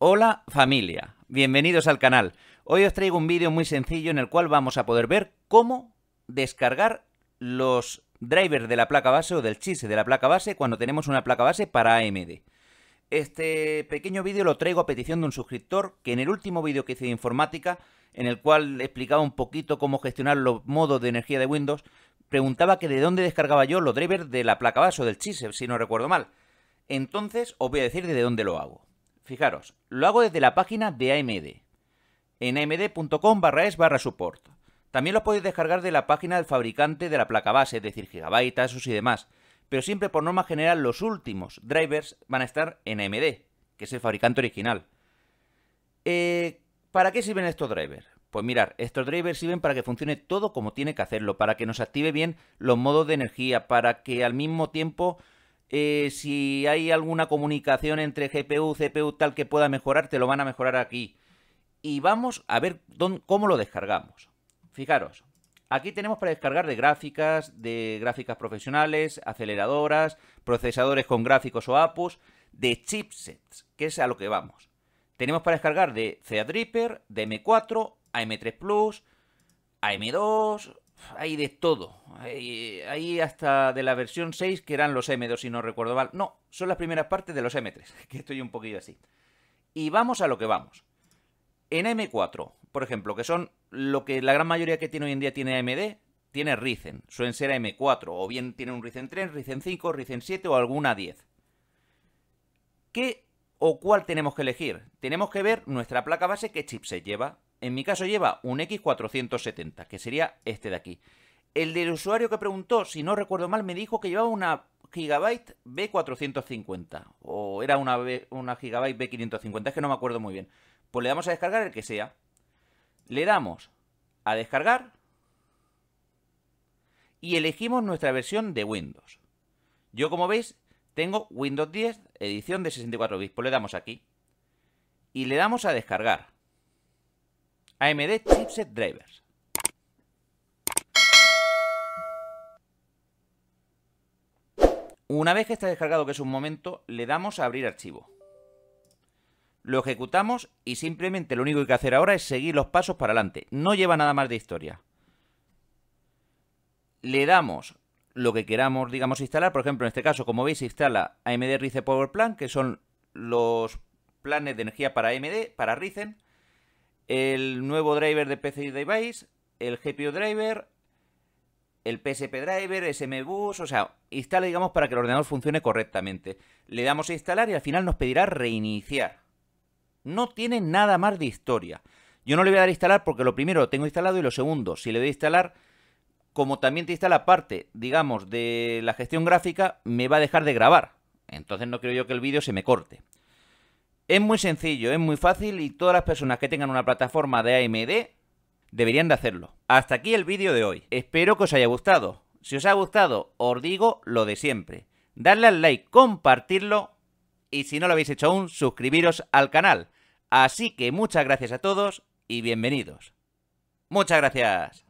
Hola familia, bienvenidos al canal. Hoy os traigo un vídeo muy sencillo en el cual vamos a poder ver cómo descargar los drivers de la placa base o del chise de la placa base cuando tenemos una placa base para AMD. Este pequeño vídeo lo traigo a petición de un suscriptor que en el último vídeo que hice de informática, en el cual explicaba un poquito cómo gestionar los modos de energía de Windows, preguntaba que de dónde descargaba yo los drivers de la placa base o del chisel, si no recuerdo mal. Entonces os voy a decir de dónde lo hago. Fijaros, lo hago desde la página de AMD, en amd.com barra es barra support. También lo podéis descargar de la página del fabricante de la placa base, es decir, Gigabyte, Asus y demás, pero siempre por norma general los últimos drivers van a estar en AMD, que es el fabricante original. Eh, ¿Para qué sirven estos drivers? Pues mirar, estos drivers sirven para que funcione todo como tiene que hacerlo, para que nos active bien los modos de energía, para que al mismo tiempo eh, si hay alguna comunicación entre GPU, CPU, tal que pueda mejorar, te lo van a mejorar aquí. Y vamos a ver cómo lo descargamos. Fijaros, aquí tenemos para descargar de gráficas, de gráficas profesionales, aceleradoras, procesadores con gráficos o APUs, de chipsets, que es a lo que vamos. Tenemos para descargar de Threadripper, de M4, AM3 Plus, AM2, hay de todo. Hay, hasta de la versión 6 que eran los M2, si no recuerdo mal. No, son las primeras partes de los M3, que estoy un poquillo así. Y vamos a lo que vamos. En M4, por ejemplo, que son lo que la gran mayoría que tiene hoy en día tiene MD, tiene Ryzen. Suelen ser M4, o bien tiene un Ryzen 3, Ryzen 5, Ryzen 7 o alguna 10. ¿Qué o cuál tenemos que elegir? Tenemos que ver nuestra placa base, qué chip se lleva. En mi caso lleva un X470, que sería este de aquí. El del usuario que preguntó, si no recuerdo mal, me dijo que llevaba una Gigabyte B450 o era una, una Gigabyte B550, es que no me acuerdo muy bien. Pues le damos a descargar el que sea. Le damos a descargar y elegimos nuestra versión de Windows. Yo como veis tengo Windows 10 edición de 64 bits, pues le damos aquí y le damos a descargar. AMD Chipset Drivers. Una vez que está descargado, que es un momento, le damos a abrir archivo. Lo ejecutamos y simplemente lo único que hay que hacer ahora es seguir los pasos para adelante. No lleva nada más de historia. Le damos lo que queramos, digamos, instalar. Por ejemplo, en este caso, como veis, instala AMD Ryzen Power Plan, que son los planes de energía para AMD, para Ryzen el nuevo driver de PCI Device, el GPU driver, el PSP driver, SMBus, o sea, instala, digamos, para que el ordenador funcione correctamente. Le damos a instalar y al final nos pedirá reiniciar. No tiene nada más de historia. Yo no le voy a dar a instalar porque lo primero lo tengo instalado y lo segundo, si le doy a instalar, como también te instala parte, digamos, de la gestión gráfica, me va a dejar de grabar. Entonces no creo yo que el vídeo se me corte. Es muy sencillo, es muy fácil y todas las personas que tengan una plataforma de AMD deberían de hacerlo. Hasta aquí el vídeo de hoy. Espero que os haya gustado. Si os ha gustado, os digo lo de siempre. Darle al like, compartirlo y si no lo habéis hecho aún, suscribiros al canal. Así que muchas gracias a todos y bienvenidos. Muchas gracias.